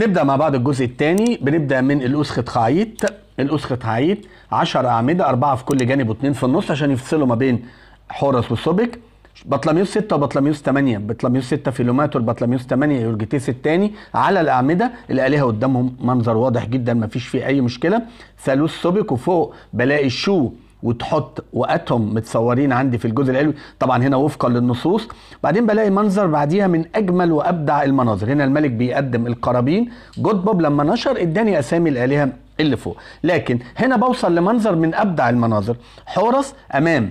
نبدا مع بعض الجزء الثاني بنبدا من الاسخة خعيت الاسخة خعيت 10 اعمده اربعه في كل جانب واثنين في النص عشان يفصلوا ما بين حورس وسوبك بطلميوس 6 وبطلميوس 8 بطلميوس 6 فيلوماتور بطلميوس 8 يورجيتيس الثاني على الاعمده الالهه قدامهم منظر واضح جدا ما فيش فيه اي مشكله ثالوث سبك وفوق بلاقي الشو وتحط وقتهم متصورين عندي في الجزء العلوي طبعا هنا وفقا للنصوص بعدين بلاقي منظر بعديها من اجمل وابدع المناظر هنا الملك بيقدم القرابين جود بوب لما نشر اداني اسامي الالهه اللي فوق لكن هنا بوصل لمنظر من ابدع المناظر حورس امام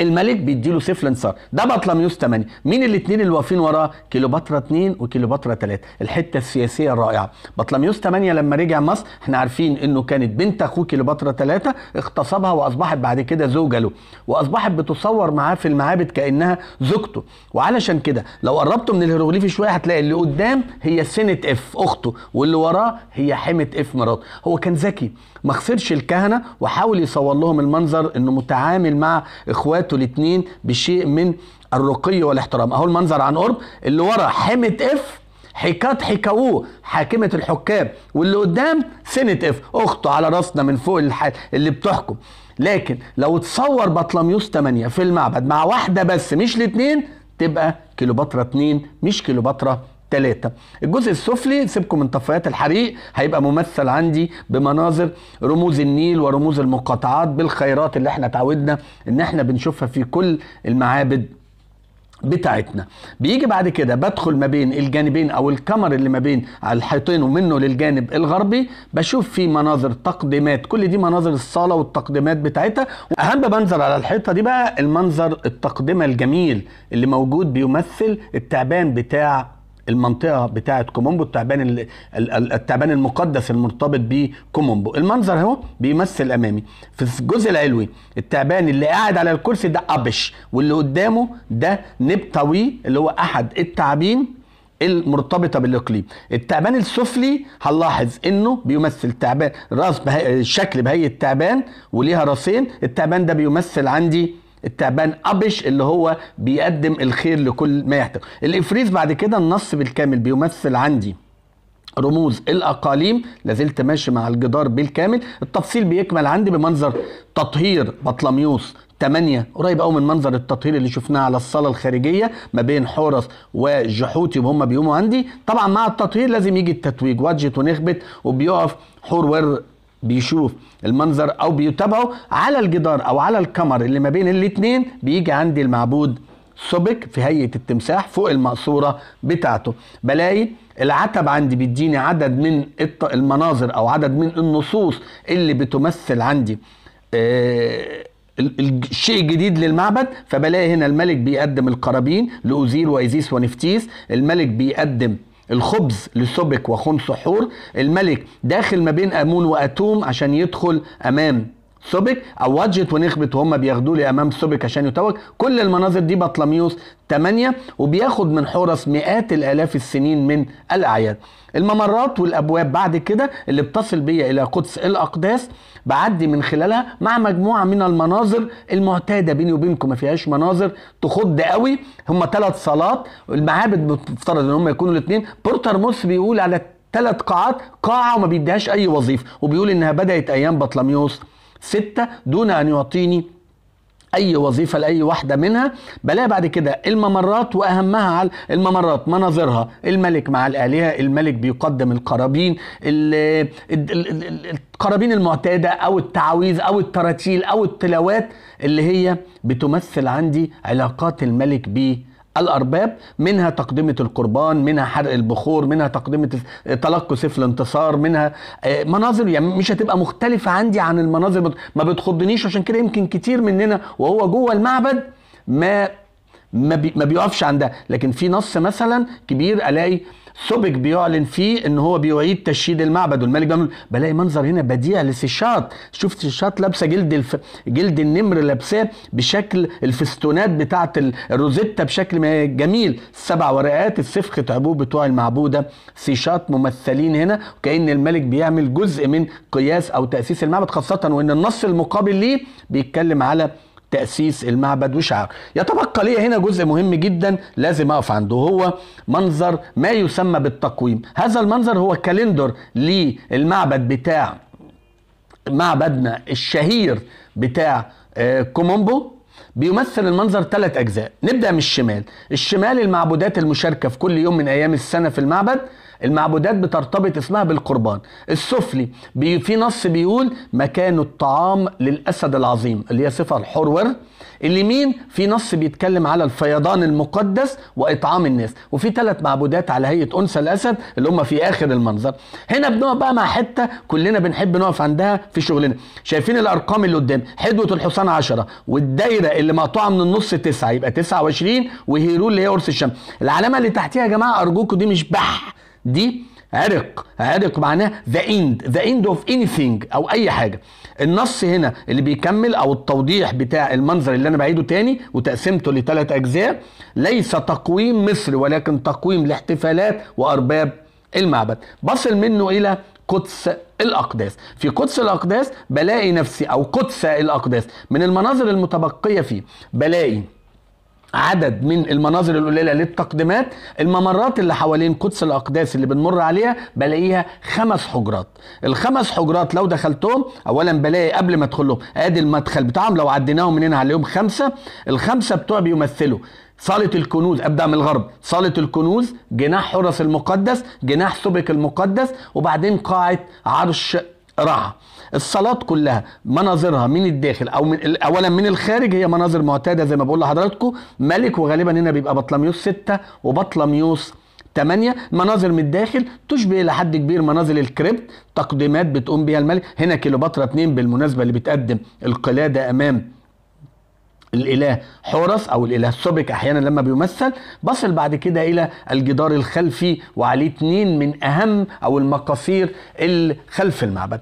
الملك بيديله سيف لانسار ده بطلميوس 8 مين الاثنين اللي واقفين وراه كليوباترا 2 وكليوباترا 3 الحته السياسيه الرائعه بطلميوس 8 لما رجع مصر احنا عارفين انه كانت بنت اخوه كليوباترا 3 اغتصبها واصبحت بعد كده زوجه له واصبحت بتصور معاه في المعابد كانها زوجته وعلشان كده لو قربتوا من الهيروغليفي شويه هتلاقي اللي قدام هي سنه اف اخته واللي وراه هي حمه اف مراته هو كان ذكي ما خسرش الكهنه وحاول يصور لهم المنظر انه متعامل مع اخواته وقعتوا الاثنين بشيء من الرقي والاحترام اهو المنظر عن قرب اللي ورا حمت اف حكات حكاوه حاكمة الحكام واللي قدام سنة اف اخته على راسنا من فوق الح... اللي بتحكم لكن لو تصور بطلميوس 8 في المعبد مع واحدة بس مش الاثنين تبقى كيلوباترا 2 مش كيلوباترا ثلاثة الجزء السفلي سيبكم من طفايات الحريق هيبقى ممثل عندي بمناظر رموز النيل ورموز المقاطعات بالخيرات اللي احنا تعودنا ان احنا بنشوفها في كل المعابد بتاعتنا بيجي بعد كده بدخل ما بين الجانبين او الكمر اللي ما بين على الحيطين ومنه للجانب الغربي بشوف فيه مناظر تقديمات كل دي مناظر الصاله والتقديمات بتاعتها اهم منظر على الحيطه دي بقى المنظر التقدمه الجميل اللي موجود بيمثل التعبان بتاع المنطقه بتاعه كومومبو التعبان التعبان المقدس المرتبط بكومومبو المنظر اهو بيمثل امامي في الجزء العلوي التعبان اللي قاعد على الكرسي ده ابش واللي قدامه ده نبتوي اللي هو احد التعابين المرتبطه بالاقليم التعبان السفلي هنلاحظ انه بيمثل تعبان راس بهي... شكل بهيئه تعبان وليها راسين التعبان ده بيمثل عندي التعبان أبش اللي هو بيقدم الخير لكل ما يحتاج الإفريز بعد كده النص بالكامل بيمثل عندي رموز الاقاليم لازلت ماشي مع الجدار بالكامل التفصيل بيكمل عندي بمنظر تطهير بطلميوس 8 قريب قوي من منظر التطهير اللي شفناه على الصاله الخارجيه ما بين حورس وجحوتي وهم بيقوموا عندي طبعا مع التطهير لازم يجي التتويج وجهت ونخبت وبيقف حور ور بيشوف المنظر او بيتابعه على الجدار او على الكمر اللي ما بين الاثنين بيجي عندي المعبود سبك في هيئه التمساح فوق المقصوره بتاعته بلاقي العتب عندي بيديني عدد من المناظر او عدد من النصوص اللي بتمثل عندي آه الشيء الجديد للمعبد فبلاقي هنا الملك بيقدم القرابين لاوزير وايزيس ونفتيس الملك بيقدم الخبز لسبك وخمس حور الملك داخل ما بين امون واتوم عشان يدخل امام سوبك او وادجت ونخبت وهم بياخدوه لي امام سوبك عشان يتوج كل المناظر دي بطلميوس 8 وبياخد من حورس مئات الالاف السنين من الاعياد الممرات والابواب بعد كده اللي بتصل بيا الى قدس الاقداس بعدي من خلالها مع مجموعه من المناظر المعتاده بيني وبينكم ما فيهاش مناظر تخض قوي هم ثلاث صالات المعابد بتفترض ان هم يكونوا الاثنين بورتر موس بيقول على ثلاث قاعات قاعه وما بيديهاش اي وظيفه وبيقول انها بدات ايام بطلميوس ستة دون أن يعطيني اي وظيفه لاي واحده منها بلاقي بعد كده الممرات واهمها على الممرات مناظرها الملك مع الالهه الملك بيقدم القرابين القرابين المعتاده او التعاويذ او التراتيل او التلاوات اللي هي بتمثل عندي علاقات الملك بيه الأرباب منها تقدمة القربان منها حرق البخور منها تقدمة تلقي سيف الانتصار منها آه، مناظر يعني مش هتبقى مختلفة عندي عن المناظر ما بتخضنيش عشان كده يمكن كتير مننا وهو جوه المعبد ما ما, بي ما بيقفش عندها لكن في نص مثلا كبير الاقي سوبك بيعلن فيه ان هو بيعيد تشييد المعبد والملك بيعمل بلاقي منظر هنا بديع لسيشات شفت سيشات لابسه جلد الف... جلد النمر لابساه بشكل الفستونات بتاعه الروزيتا بشكل جميل السبع ورقات السفخة عبوه بتوع المعبوده سيشات ممثلين هنا وكأن الملك بيعمل جزء من قياس او تاسيس المعبد خاصه وان النص المقابل ليه بيتكلم على تأسيس المعبد وشعار يتبقى لي هنا جزء مهم جدا لازم أقف عنده هو منظر ما يسمى بالتقويم هذا المنظر هو كالندر للمعبد بتاع معبدنا الشهير بتاع آه، كومومبو بيمثل المنظر ثلاث أجزاء نبدأ من الشمال الشمال المعبودات المشاركة في كل يوم من أيام السنة في المعبد المعبودات بترتبط اسمها بالقربان السفلي بي في نص بيقول مكان الطعام للأسد العظيم اللي هي صفة الحرور مين في نص بيتكلم على الفيضان المقدس وإطعام الناس وفي ثلاث معبودات على هيئة أنثى الأسد اللي هم في آخر المنظر هنا بنقف بقى مع حتة كلنا بنحب نقف عندها في شغلنا شايفين الأرقام اللي قدام حدوة الحصان 10 والدايرة اللي مقطوعة من النص 9 يبقى 29 وهيرول اللي هي قرص الشمس العلامة اللي تحتيها يا جماعة أرجوكم دي مش بح دي عرق عرق معناه ذا اند ذا اند اوف anything او اي حاجه النص هنا اللي بيكمل او التوضيح بتاع المنظر اللي انا بعيده تاني وتقسمته لثلاث اجزاء ليس تقويم مصر ولكن تقويم لاحتفالات وارباب المعبد بصل منه الى قدس الأقداس في قدس الأقداس بلاقي نفسي أو قدس الأقداس من المناظر المتبقية فيه بلاقي عدد من المناظر القليله للتقديمات الممرات اللي حوالين قدس الاقداس اللي بنمر عليها بلاقيها خمس حجرات الخمس حجرات لو دخلتهم اولا بلاقي قبل ما ادخلهم ادي المدخل بتاعهم لو عديناهم من هنا عليهم خمسه الخمسه بتوع بيمثلوا صالة الكنوز أبدأ من الغرب صالة الكنوز جناح حرس المقدس جناح سبك المقدس وبعدين قاعة عرش راحه الصالات كلها مناظرها من الداخل او من اولا من الخارج هي مناظر معتاده زي ما بقول لحضراتكم ملك وغالبا هنا بيبقى بطلميوس 6 وبطلميوس 8 مناظر من الداخل تشبه الى حد كبير مناظر الكريبت تقديمات بتقوم بها الملك هنا كيلوباترا 2 بالمناسبه اللي بتقدم القلاده امام الاله حورس او الاله سوبك احيانا لما بيمثل بصل بعد كده الى الجدار الخلفي وعليه اتنين من اهم او المقاصير خلف المعبد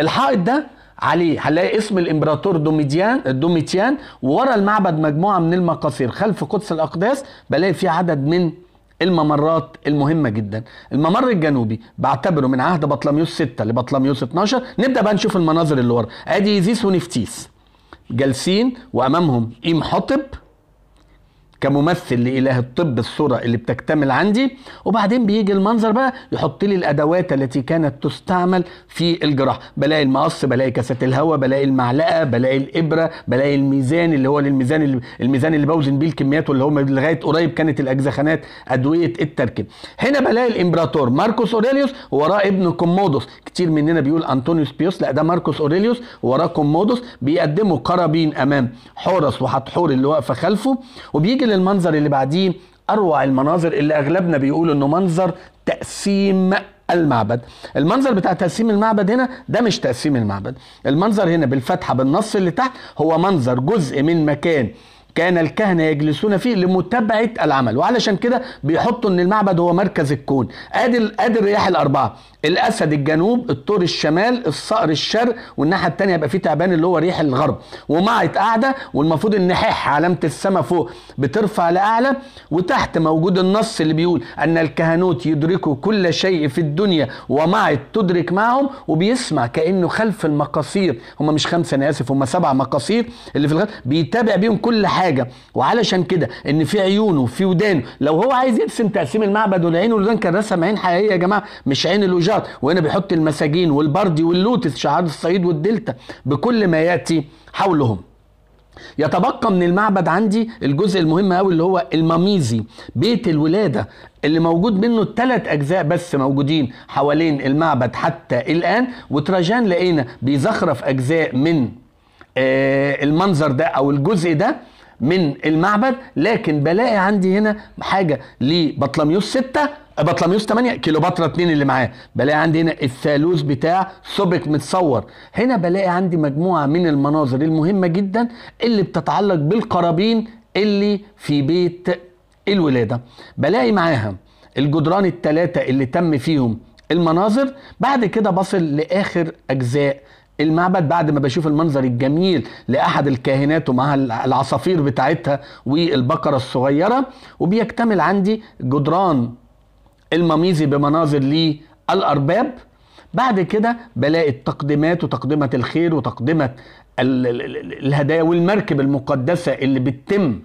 الحائط ده عليه هنلاقي اسم الامبراطور دوميديان دوميتيان وورا المعبد مجموعه من المقاصير خلف قدس الاقداس بلاقي فيه عدد من الممرات المهمة جدا الممر الجنوبي بعتبره من عهد بطلميوس 6 لبطلميوس 12 نبدأ بقى نشوف المناظر اللي ورا ادي زيس ونفتيس جالسين وامامهم ايم حطب كممثل لإله الطب الصورة اللي بتكتمل عندي وبعدين بيجي المنظر بقى يحط لي الأدوات التي كانت تستعمل في الجراحة بلاقي المقص بلاقي كاسة الهواء بلاقي المعلقة بلاقي الإبرة بلاقي الميزان اللي هو الميزان اللي الميزان اللي بوزن بيه الكميات واللي هو لغاية قريب كانت الأجزخانات أدوية التركيب هنا بلاقي الإمبراطور ماركوس أوريليوس ووراه ابن كومودوس كتير مننا بيقول أنطونيوس بيوس لا ده ماركوس أوريليوس وراه كومودوس بيقدموا قرابين أمام حورس وحتحور اللي واقفة خلفه وبيجي ننتقل للمنظر اللي بعديه اروع المناظر اللي اغلبنا بيقول انه منظر تقسيم المعبد المنظر بتاع تقسيم المعبد هنا ده مش تقسيم المعبد المنظر هنا بالفتحه بالنص اللي تحت هو منظر جزء من مكان كان الكهنه يجلسون فيه لمتابعه العمل وعلشان كده بيحطوا ان المعبد هو مركز الكون ادي ادي الرياح الاربعه الاسد الجنوب الطور الشمال الصقر الشرق والناحيه الثانيه يبقى فيه تعبان اللي هو ريح الغرب ومعت قاعده والمفروض النحاح علامه السماء فوق بترفع لاعلى وتحت موجود النص اللي بيقول ان الكهنوت يدركوا كل شيء في الدنيا ومعت تدرك معهم وبيسمع كانه خلف المقاصير هم مش خمسه انا اسف هم سبع مقاصير اللي في الغرب بيتابع بيهم كل حاجه حاجه وعلشان كده ان في عيونه وفي ودانه لو هو عايز يرسم تقسيم المعبد والعين والودان كان رسم عين حقيقيه يا جماعه مش عين الوجات وهنا بيحط المساجين والبردي واللوتس شعار الصعيد والدلتا بكل ما ياتي حولهم يتبقى من المعبد عندي الجزء المهم قوي اللي هو الماميزي بيت الولاده اللي موجود منه الثلاث اجزاء بس موجودين حوالين المعبد حتى الان وتراجان لقينا بيزخرف اجزاء من آه، المنظر ده او الجزء ده من المعبد لكن بلاقي عندي هنا حاجه لبطلميوس 6 بطلميوس 8 كيلوباترا 2 اللي معاه بلاقي عندي هنا الثالوث بتاع سبك متصور هنا بلاقي عندي مجموعه من المناظر المهمه جدا اللي بتتعلق بالقرابين اللي في بيت الولاده بلاقي معاها الجدران الثلاثه اللي تم فيهم المناظر بعد كده بصل لاخر اجزاء المعبد بعد ما بشوف المنظر الجميل لاحد الكاهنات ومعها العصافير بتاعتها والبقره الصغيره وبيكتمل عندي جدران المميزي بمناظر للارباب بعد كده بلاقي التقديمات وتقدمه الخير وتقدمه الهدايا والمركب المقدسه اللي بتتم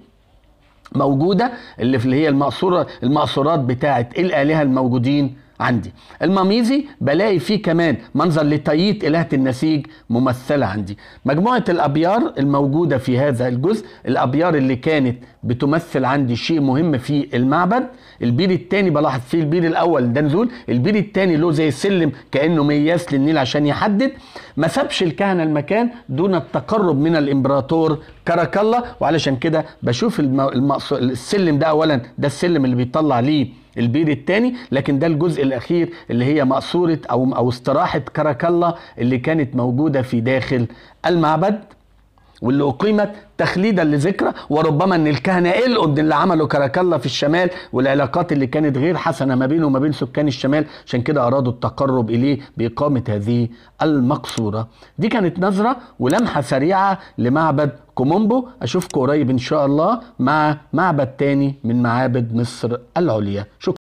موجوده اللي هي المقصوره المقصورات بتاعه الالهه الموجودين عندي الماميزي بلاقي فيه كمان منظر لتايت إلهة النسيج ممثلة عندي مجموعة الأبيار الموجودة في هذا الجزء الأبيار اللي كانت بتمثل عندي شيء مهم في المعبد البير الثاني بلاحظ فيه البير الاول ده نزول البير الثاني له زي سلم كانه مياس للنيل عشان يحدد ما سابش الكهنه المكان دون التقرب من الامبراطور كاراكالا وعلشان كده بشوف السلم ده اولا ده السلم اللي بيطلع ليه البير الثاني لكن ده الجزء الاخير اللي هي مقصوره او او استراحه كاراكالا اللي كانت موجوده في داخل المعبد واللي أقيمت تخليدا لذكرى وربما أن الكهنة القد إيه اللي عملوا كراكلا في الشمال والعلاقات اللي كانت غير حسنة ما بينه وما بين سكان الشمال عشان كده أرادوا التقرب إليه بإقامة هذه المقصورة دي كانت نظرة ولمحة سريعة لمعبد كومومبو أشوفكم قريب إن شاء الله مع معبد تاني من معابد مصر العليا شكرا